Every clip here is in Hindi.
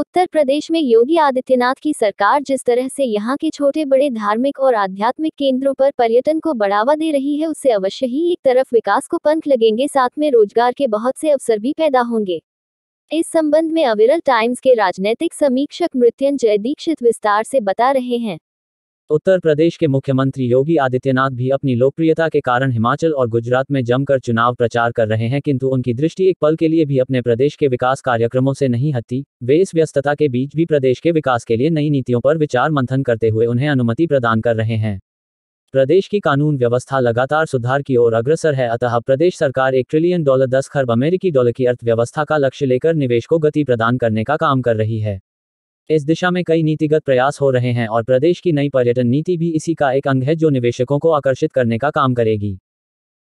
उत्तर प्रदेश में योगी आदित्यनाथ की सरकार जिस तरह से यहाँ के छोटे बड़े धार्मिक और आध्यात्मिक केंद्रों पर पर्यटन को बढ़ावा दे रही है उससे अवश्य ही एक तरफ विकास को पंख लगेंगे साथ में रोजगार के बहुत से अवसर भी पैदा होंगे इस संबंध में अविरल टाइम्स के राजनैतिक समीक्षक मृत्युंजय दीक्षित विस्तार से बता रहे हैं उत्तर प्रदेश के मुख्यमंत्री योगी आदित्यनाथ भी अपनी लोकप्रियता के कारण हिमाचल और गुजरात में जमकर चुनाव प्रचार कर रहे हैं किंतु उनकी दृष्टि एक पल के लिए भी अपने प्रदेश के विकास कार्यक्रमों से नहीं हटती वे इस व्यस्तता के बीच भी प्रदेश के विकास के लिए नई नीतियों पर विचार मंथन करते हुए उन्हें अनुमति प्रदान कर रहे हैं प्रदेश की कानून व्यवस्था लगातार सुधार की ओर अग्रसर है अतः प्रदेश सरकार एक ट्रिलियन डॉलर दस खरब अमेरिकी डॉलर की अर्थव्यवस्था का लक्ष्य लेकर निवेश को गति प्रदान करने का काम कर रही है इस दिशा में कई नीतिगत प्रयास हो रहे हैं और प्रदेश की नई पर्यटन नीति भी इसी का एक अंग है जो निवेशकों को आकर्षित करने का काम करेगी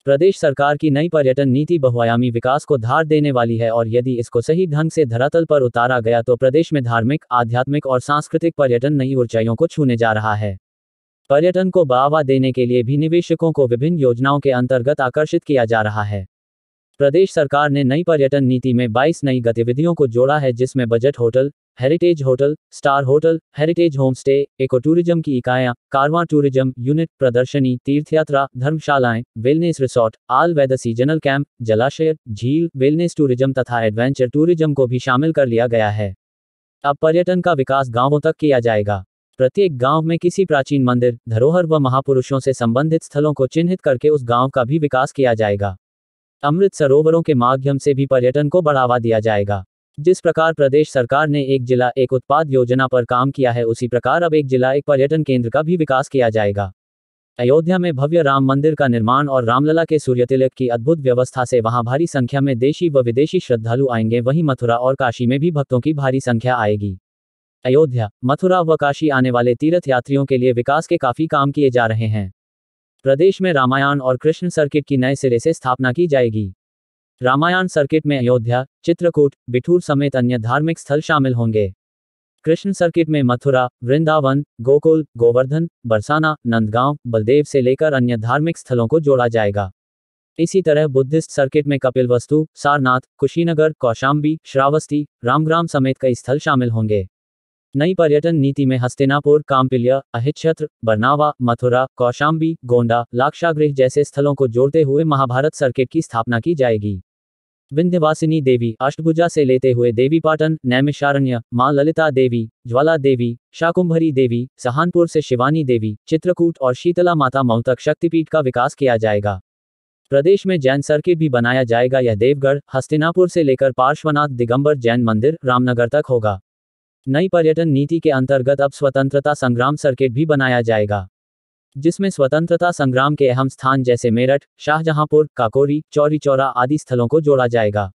प्रदेश सरकार की नई पर्यटन नीति बहुआयामी विकास को धार देने वाली है और यदि इसको सही ढंग से धरातल पर उतारा गया तो प्रदेश में धार्मिक आध्यात्मिक और सांस्कृतिक पर्यटन नई ऊंचाइयों को छूने जा रहा है पर्यटन को बढ़ावा देने के लिए भी निवेशकों को विभिन्न योजनाओं के अंतर्गत आकर्षित किया जा रहा है प्रदेश सरकार ने नई पर्यटन नीति में 22 नई गतिविधियों को जोड़ा है जिसमें budget hotel heritage hotel star hotel heritage homestay eco tourism की इकाइयां कारवां टूरिज्म यूनिट प्रदर्शनी तीर्थयात्रा धर्मशालाएं wellness resort all weather seasonal camp जलाशय झील वेलनेस टूरिज्म तथा एडवेंचर टूरिज्म को भी शामिल कर लिया गया है अब पर्यटन का विकास गांवों तक किया जाएगा प्रत्येक गांव में किसी प्राचीन मंदिर धरोहर व महापुरुषों से संबंधित स्थलों को चिन्हित करके उस गांव का भी विकास किया जाएगा अमृत सरोवरों के माध्यम से भी पर्यटन को बढ़ावा दिया जाएगा जिस प्रकार प्रदेश सरकार ने एक जिला एक उत्पाद योजना पर काम किया है उसी प्रकार अब एक जिला एक पर्यटन केंद्र का भी विकास किया जाएगा अयोध्या में भव्य राम मंदिर का निर्माण और रामलला के सूर्यतिलक की अद्भुत व्यवस्था से वहां भारी संख्या में देशी व विदेशी श्रद्धालु आएंगे वहीं मथुरा और काशी में भी भक्तों की भारी संख्या आएगी अयोध्या मथुरा व काशी आने वाले तीर्थ यात्रियों के लिए विकास के काफी काम किए जा रहे हैं प्रदेश में रामायण और कृष्ण सर्किट की नए सिरे से स्थापना की जाएगी रामायण सर्किट में अयोध्या चित्रकूट बिठूर समेत अन्य धार्मिक स्थल शामिल होंगे कृष्ण सर्किट में मथुरा वृंदावन गोकुल गोवर्धन बरसाना नंदगांव बलदेव से लेकर अन्य धार्मिक स्थलों को जोड़ा जाएगा इसी तरह बुद्धिस्ट सर्किट में कपिल वस्तु सारनाथ कुशीनगर कौशाम्बी श्रावस्ती रामग्राम समेत कई स्थल शामिल होंगे नई पर्यटन नीति में हस्तिनापुर कामपिलिया अहिच्छत्र बरनावा मथुरा कौशाम्बी गोंडा लाक्षागृह जैसे स्थलों को जोड़ते हुए महाभारत सर्किट की स्थापना की जाएगी विंध्यवासिनी देवी अष्टभुजा से लेते हुए देवी पाटन नैमिषारण्य माँ ललिता देवी ज्वाला देवी शाकुंभरी देवी सहानपुर से शिवानी देवी चित्रकूट और शीतला माता मऊ तक शक्तिपीठ का विकास किया जाएगा प्रदेश में जैन सर्किट भी बनाया जाएगा यह देवगढ़ हस्तिनापुर से लेकर पार्श्वनाथ दिगंबर जैन मंदिर रामनगर तक होगा नई पर्यटन नीति के अंतर्गत अब स्वतंत्रता संग्राम सर्किट भी बनाया जाएगा जिसमें स्वतंत्रता संग्राम के अहम स्थान जैसे मेरठ शाहजहांपुर काकोरी चौरी चौरा आदि स्थलों को जोड़ा जाएगा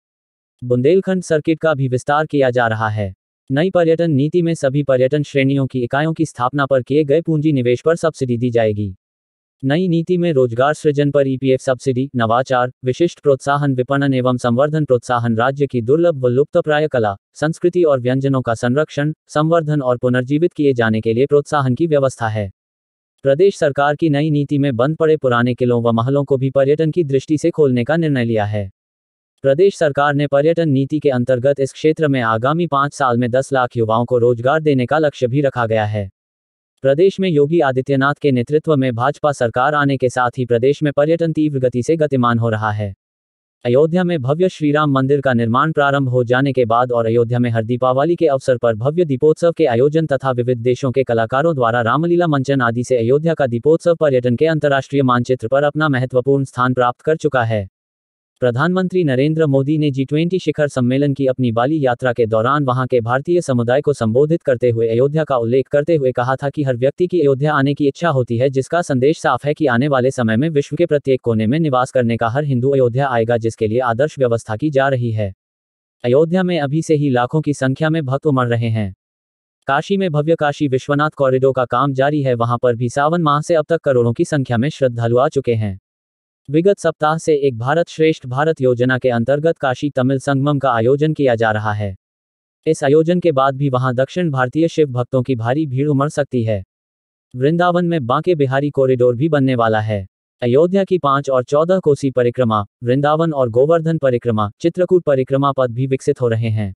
बुंदेलखंड सर्किट का भी विस्तार किया जा रहा है नई पर्यटन नीति में सभी पर्यटन श्रेणियों की इकाइयों की स्थापना पर किए गए पूंजी निवेश पर सब्सिडी दी जाएगी नई नीति में रोजगार सृजन पर ईपीएफ सब्सिडी नवाचार विशिष्ट प्रोत्साहन विपणन एवं संवर्धन प्रोत्साहन राज्य की दुर्लभ व लुप्तप्राय कला संस्कृति और व्यंजनों का संरक्षण संवर्धन और पुनर्जीवित किए जाने के लिए प्रोत्साहन की व्यवस्था है प्रदेश सरकार की नई नीति में बंद पड़े पुराने किलों व महलों को भी पर्यटन की दृष्टि से खोलने का निर्णय लिया है प्रदेश सरकार ने पर्यटन नीति के अंतर्गत इस क्षेत्र में आगामी पाँच साल में दस लाख युवाओं को रोजगार देने का लक्ष्य भी रखा गया है प्रदेश में योगी आदित्यनाथ के नेतृत्व में भाजपा सरकार आने के साथ ही प्रदेश में पर्यटन तीव्र गति से गतिमान हो रहा है अयोध्या में भव्य श्रीराम मंदिर का निर्माण प्रारंभ हो जाने के बाद और अयोध्या में हर दीपावली के अवसर पर भव्य दीपोत्सव के आयोजन तथा विविध देशों के कलाकारों द्वारा रामलीला मंचन आदि से अयोध्या का दीपोत्सव पर्यटन के अंतर्राष्ट्रीय मानचित्र पर अपना महत्वपूर्ण स्थान प्राप्त कर चुका है प्रधानमंत्री नरेंद्र मोदी ने जी ट्वेंटी शिखर सम्मेलन की अपनी बाली यात्रा के दौरान वहां के भारतीय समुदाय को संबोधित करते हुए अयोध्या का उल्लेख करते हुए कहा था कि हर व्यक्ति की अयोध्या आने की इच्छा होती है जिसका संदेश साफ है कि आने वाले समय में विश्व के प्रत्येक कोने में निवास करने का हर हिंदू अयोध्या आएगा जिसके लिए आदर्श व्यवस्था की जा रही है अयोध्या में अभी से ही लाखों की संख्या में भक्त उमड़ रहे हैं काशी में भव्य काशी विश्वनाथ कॉरिडोर का काम जारी है वहां पर भी सावन माह से अब तक करोड़ों की संख्या में श्रद्धालु आ चुके हैं विगत सप्ताह से एक भारत श्रेष्ठ भारत योजना के अंतर्गत काशी तमिल संगमम का आयोजन किया जा रहा है इस आयोजन के बाद भी वहां दक्षिण भारतीय शिव भक्तों की भारी भीड़ उमड़ सकती है वृंदावन में बांके बिहारी कॉरिडोर भी बनने वाला है अयोध्या की पांच और चौदह कोसी परिक्रमा वृंदावन और गोवर्धन परिक्रमा चित्रकूट परिक्रमा पद भी विकसित हो रहे हैं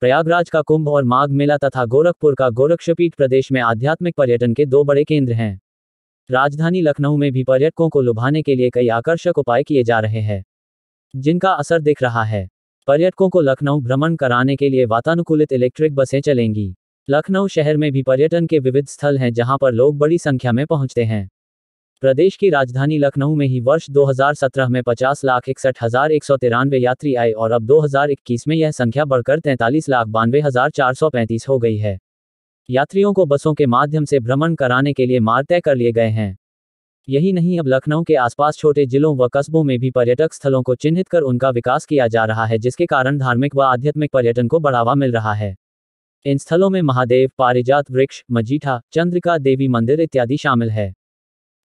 प्रयागराज का कुंभ और माघ मेला तथा गोरखपुर का गोरक्षपीठ प्रदेश में आध्यात्मिक पर्यटन के दो बड़े केंद्र हैं राजधानी लखनऊ में भी पर्यटकों को लुभाने के लिए कई आकर्षक उपाय किए जा रहे हैं जिनका असर दिख रहा है पर्यटकों को लखनऊ भ्रमण कराने के लिए वातानुकूलित इलेक्ट्रिक बसें चलेंगी लखनऊ शहर में भी पर्यटन के विविध स्थल हैं जहां पर लोग बड़ी संख्या में पहुंचते हैं प्रदेश की राजधानी लखनऊ में ही वर्ष 2017 में पचास लाख इकसठ हजार एक सौ तिरानवे यात्री आए और अब 2021 में यह संख्या बढ़कर तैंतालीस लाख बानवे हजार चार सौ पैंतीस हो गई है यात्रियों को बसों के माध्यम से भ्रमण कराने के लिए मार्ग तय कर लिए गए हैं यही नहीं अब लखनऊ के आसपास छोटे जिलों व कस्बों में भी पर्यटक स्थलों को चिन्हित कर उनका विकास किया जा रहा है जिसके कारण धार्मिक व आध्यात्मिक पर्यटन को बढ़ावा मिल रहा है इन स्थलों में महादेव पारिजात वृक्ष मजीठा चंद्रिका देवी मंदिर इत्यादि शामिल है